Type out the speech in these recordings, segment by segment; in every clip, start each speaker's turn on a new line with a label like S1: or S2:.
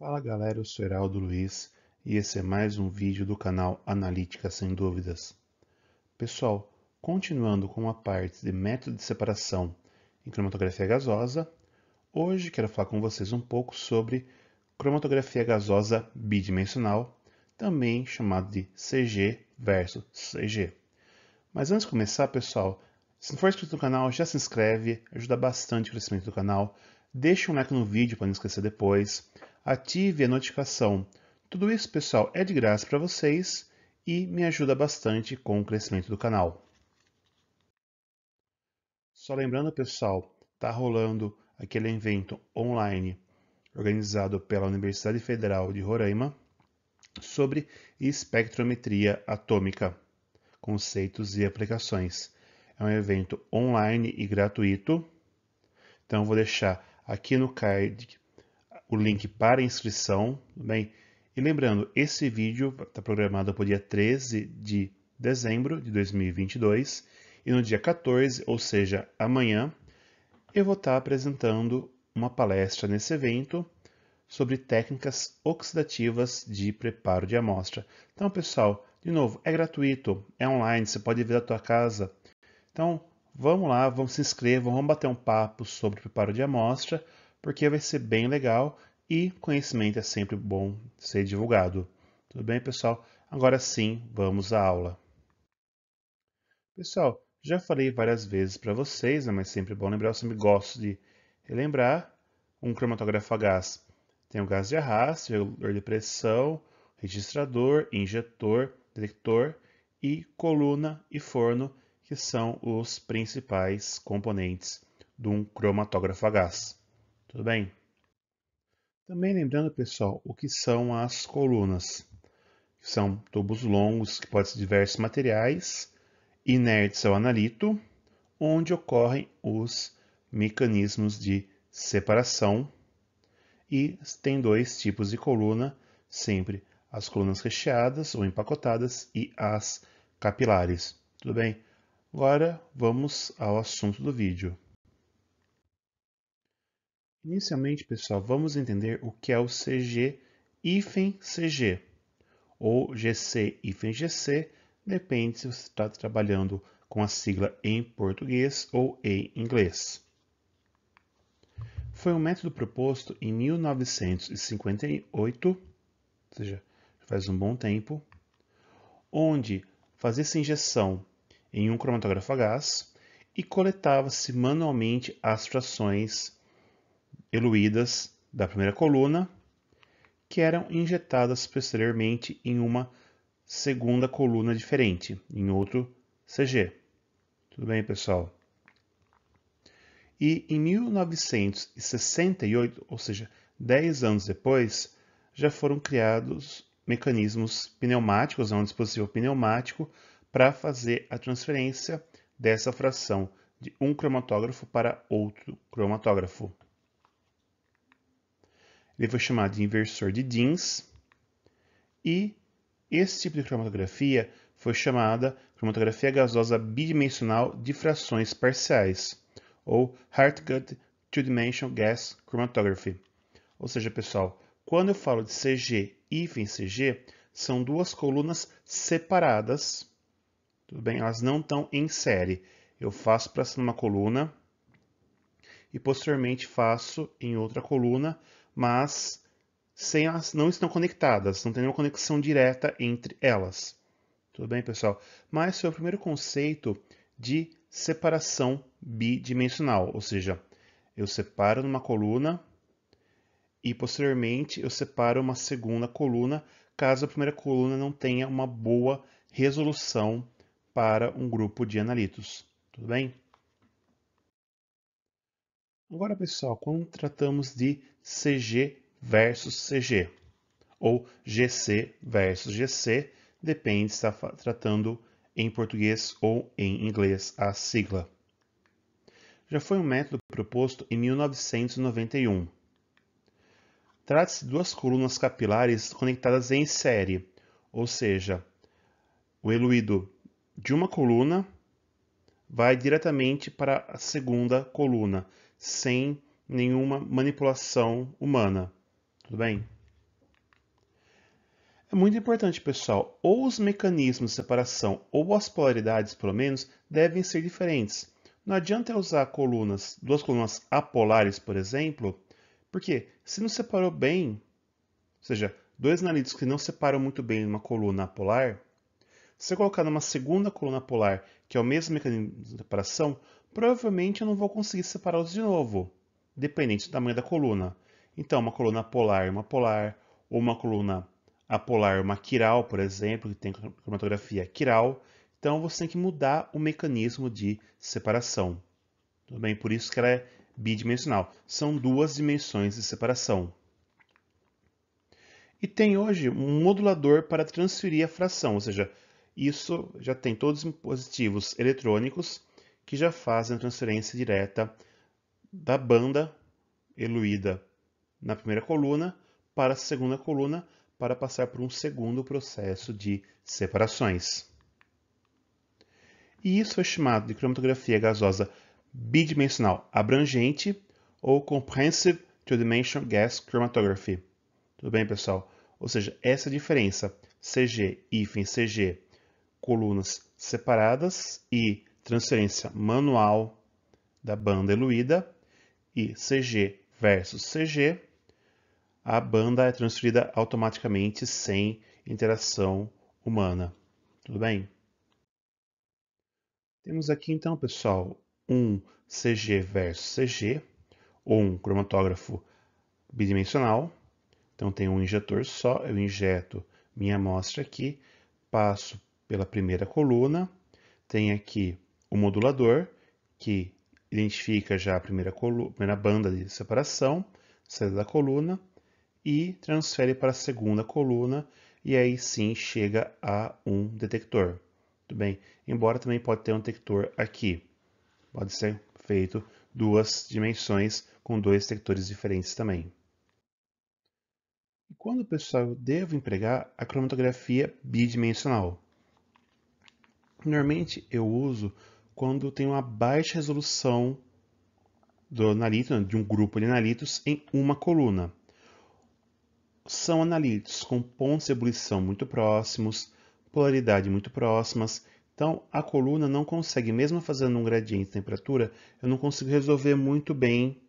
S1: Fala galera, eu sou Heraldo Luiz e esse é mais um vídeo do canal Analítica Sem Dúvidas. Pessoal, continuando com a parte de método de separação em cromatografia gasosa, hoje quero falar com vocês um pouco sobre cromatografia gasosa bidimensional, também chamado de CG versus CG. Mas antes de começar, pessoal, se não for inscrito no canal, já se inscreve, ajuda bastante o crescimento do canal, deixa um like no vídeo para não esquecer depois, ative a notificação. Tudo isso, pessoal, é de graça para vocês e me ajuda bastante com o crescimento do canal. Só lembrando, pessoal, está rolando aquele evento online organizado pela Universidade Federal de Roraima sobre espectrometria atômica, conceitos e aplicações. É um evento online e gratuito. Então, vou deixar aqui no card o link para inscrição, tudo né? bem? E lembrando, esse vídeo está programado para o dia 13 de dezembro de 2022 e no dia 14, ou seja, amanhã, eu vou estar tá apresentando uma palestra nesse evento sobre técnicas oxidativas de preparo de amostra. Então, pessoal, de novo, é gratuito, é online, você pode vir da tua casa. Então, vamos lá, vamos se inscrever vamos bater um papo sobre preparo de amostra, porque vai ser bem legal e conhecimento é sempre bom ser divulgado. Tudo bem, pessoal? Agora sim, vamos à aula. Pessoal, já falei várias vezes para vocês, né, mas sempre é bom lembrar, eu sempre gosto de relembrar. Um cromatógrafo a gás tem o gás de arrasto, regulador de pressão, registrador, injetor, detector e coluna e forno, que são os principais componentes de um cromatógrafo a gás. Tudo bem? Também lembrando, pessoal, o que são as colunas. São tubos longos que podem ser diversos materiais, inertes ao analito, onde ocorrem os mecanismos de separação. E tem dois tipos de coluna, sempre as colunas recheadas ou empacotadas e as capilares. Tudo bem? Agora vamos ao assunto do vídeo. Inicialmente, pessoal, vamos entender o que é o CG-CG ou GC-GC, depende se você está trabalhando com a sigla em português ou em inglês. Foi um método proposto em 1958, ou seja, faz um bom tempo, onde fazia-se injeção em um cromatógrafo a gás e coletava-se manualmente as frações eluídas da primeira coluna, que eram injetadas posteriormente em uma segunda coluna diferente, em outro CG. Tudo bem, pessoal? E em 1968, ou seja, 10 anos depois, já foram criados mecanismos pneumáticos, é um dispositivo pneumático, para fazer a transferência dessa fração de um cromatógrafo para outro cromatógrafo ele foi chamado de inversor de DINS e esse tipo de cromatografia foi chamada cromatografia gasosa bidimensional de frações parciais, ou Hartgut Two Dimensional Gas Chromatography. Ou seja, pessoal, quando eu falo de CG e FEM-CG, são duas colunas separadas, tudo bem? Elas não estão em série. Eu faço para cima uma coluna e posteriormente faço em outra coluna mas sem as, não estão conectadas, não tem nenhuma conexão direta entre elas. Tudo bem, pessoal? Mas foi o primeiro conceito de separação bidimensional, ou seja, eu separo numa coluna e posteriormente eu separo uma segunda coluna, caso a primeira coluna não tenha uma boa resolução para um grupo de analitos. Tudo bem? Agora, pessoal, quando tratamos de CG versus CG, ou GC versus GC, depende se está tratando em português ou em inglês a sigla. Já foi um método proposto em 1991. Trata-se de duas colunas capilares conectadas em série, ou seja, o eluído de uma coluna vai diretamente para a segunda coluna, sem nenhuma manipulação humana. Tudo bem? É muito importante, pessoal. Ou os mecanismos de separação ou as polaridades, pelo menos, devem ser diferentes. Não adianta usar colunas, duas colunas apolares, por exemplo, porque se não separou bem, ou seja, dois analíticos que não separam muito bem uma coluna apolar, se você colocar numa segunda coluna polar, que é o mesmo mecanismo de separação, provavelmente eu não vou conseguir separá-los de novo, dependente do tamanho da coluna. Então, uma coluna polar e uma polar, ou uma coluna apolar e uma quiral, por exemplo, que tem cromatografia quiral. Então, você tem que mudar o mecanismo de separação. Tudo bem? Por isso que ela é bidimensional. São duas dimensões de separação. E tem hoje um modulador para transferir a fração, ou seja, isso já tem todos os dispositivos eletrônicos que já fazem a transferência direta da banda eluída na primeira coluna para a segunda coluna para passar por um segundo processo de separações. E isso é chamado de cromatografia gasosa bidimensional abrangente ou Comprehensive Two-Dimensional Gas Chromatography. Tudo bem, pessoal? Ou seja, essa diferença CG, e CG, colunas separadas e transferência manual da banda eluída e CG versus CG, a banda é transferida automaticamente sem interação humana. Tudo bem? Temos aqui então, pessoal, um CG versus CG, ou um cromatógrafo bidimensional. Então tem um injetor só, eu injeto minha amostra aqui, passo pela primeira coluna, tem aqui o modulador, que identifica já a primeira, coluna, primeira banda de separação, saída da coluna, e transfere para a segunda coluna, e aí sim chega a um detector. Tudo bem? Embora também pode ter um detector aqui. Pode ser feito duas dimensões com dois detectores diferentes também. E quando o pessoal devo empregar a cromatografia bidimensional? Normalmente eu uso quando tem uma baixa resolução do analito, né, de um grupo de analitos em uma coluna. São analitos com pontos de ebulição muito próximos, polaridade muito próximas, então a coluna não consegue, mesmo fazendo um gradiente de temperatura, eu não consigo resolver muito bem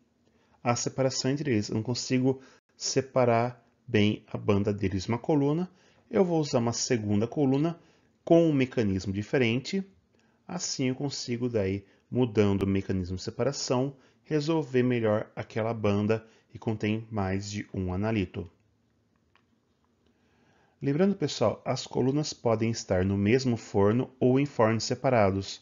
S1: a separação entre eles, eu não consigo separar bem a banda deles uma coluna. Eu vou usar uma segunda coluna com um mecanismo diferente, Assim eu consigo daí, mudando o mecanismo de separação, resolver melhor aquela banda que contém mais de um analito. Lembrando pessoal, as colunas podem estar no mesmo forno ou em fornos separados.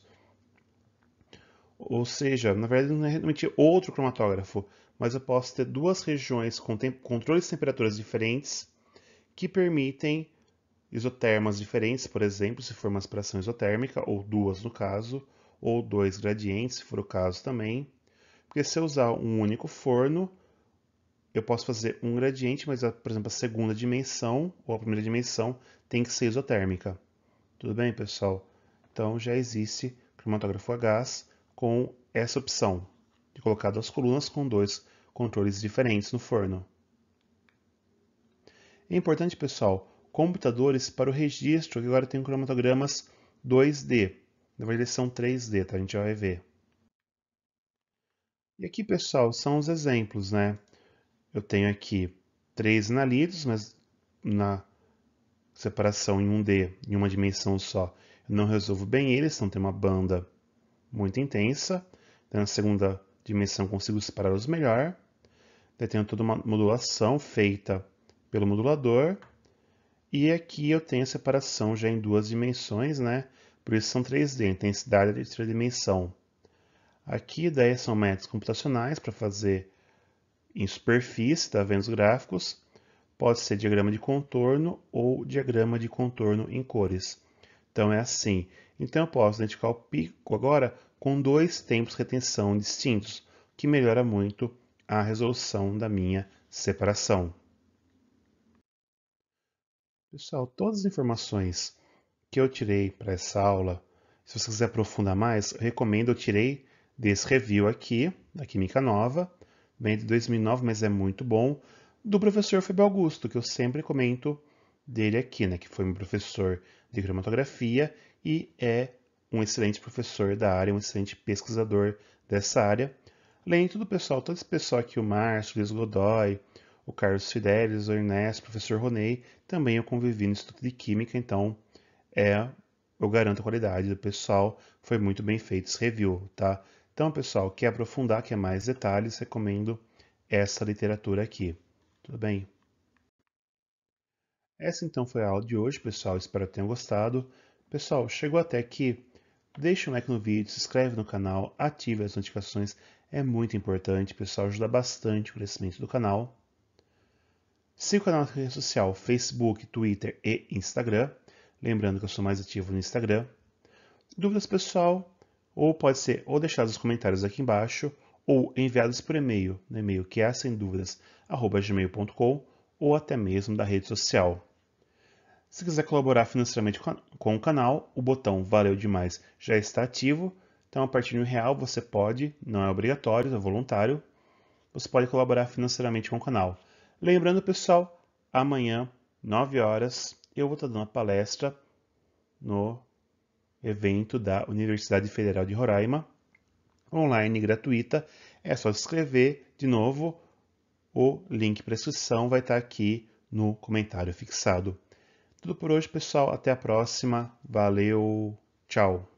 S1: Ou seja, na verdade não é realmente outro cromatógrafo, mas eu posso ter duas regiões com controles de temperaturas diferentes que permitem isotermas diferentes, por exemplo, se for uma aspiração isotérmica, ou duas no caso, ou dois gradientes, se for o caso também. Porque se eu usar um único forno, eu posso fazer um gradiente, mas, por exemplo, a segunda dimensão ou a primeira dimensão tem que ser isotérmica. Tudo bem, pessoal? Então já existe cromatógrafo a gás com essa opção de colocar duas colunas com dois controles diferentes no forno. É importante, pessoal, computadores para o registro, que agora tem cromatogramas 2D. Na verdade, eles são 3D, tá? A gente já vai ver. E aqui, pessoal, são os exemplos, né? Eu tenho aqui três analitos, mas na separação em um D, em uma dimensão só, eu não resolvo bem eles, então tem uma banda muito intensa. na segunda dimensão, consigo separá-los melhor. Eu tenho toda uma modulação feita pelo modulador. E aqui eu tenho a separação já em duas dimensões, né? Por isso são 3D, intensidade de tridimensão. Aqui daí são métodos computacionais para fazer em superfície, tá vendo os gráficos? Pode ser diagrama de contorno ou diagrama de contorno em cores. Então é assim. Então eu posso identificar o pico agora com dois tempos de retenção distintos, o que melhora muito a resolução da minha separação. Pessoal, todas as informações que eu tirei para essa aula, se você quiser aprofundar mais, eu recomendo, eu tirei desse review aqui, da Química Nova, vem de 2009, mas é muito bom, do professor Fabio Augusto, que eu sempre comento dele aqui, né, que foi meu um professor de cromatografia e é um excelente professor da área, um excelente pesquisador dessa área. Além de tudo, pessoal, todo esse pessoal aqui, o Márcio, o Luiz Godoy, o Carlos Fidelis, o Inés, o professor Roney, também eu convivi no Instituto de Química, então é, eu garanto a qualidade do pessoal, foi muito bem feito esse review, tá? Então, pessoal, quer aprofundar, quer mais detalhes, recomendo essa literatura aqui. Tudo bem? Essa então foi a aula de hoje, pessoal. Espero que tenham gostado. Pessoal, chegou até aqui, deixa um like no vídeo, se inscreve no canal, ative as notificações. É muito importante, pessoal, ajuda bastante o crescimento do canal. Siga o canal na rede social Facebook, Twitter e Instagram. Lembrando que eu sou mais ativo no Instagram. Dúvidas pessoal, ou pode ser ou deixadas nos comentários aqui embaixo, ou enviadas por e-mail, no e-mail que é sem dúvidas, gmail.com, ou até mesmo da rede social. Se quiser colaborar financeiramente com o canal, o botão Valeu Demais já está ativo. Então, a partir de um real, você pode, não é obrigatório, é voluntário, você pode colaborar financeiramente com o canal. Lembrando, pessoal, amanhã, 9 horas, eu vou estar dando uma palestra no evento da Universidade Federal de Roraima, online gratuita. É só se inscrever de novo. O link para inscrição vai estar aqui no comentário fixado. Tudo por hoje, pessoal. Até a próxima. Valeu. Tchau.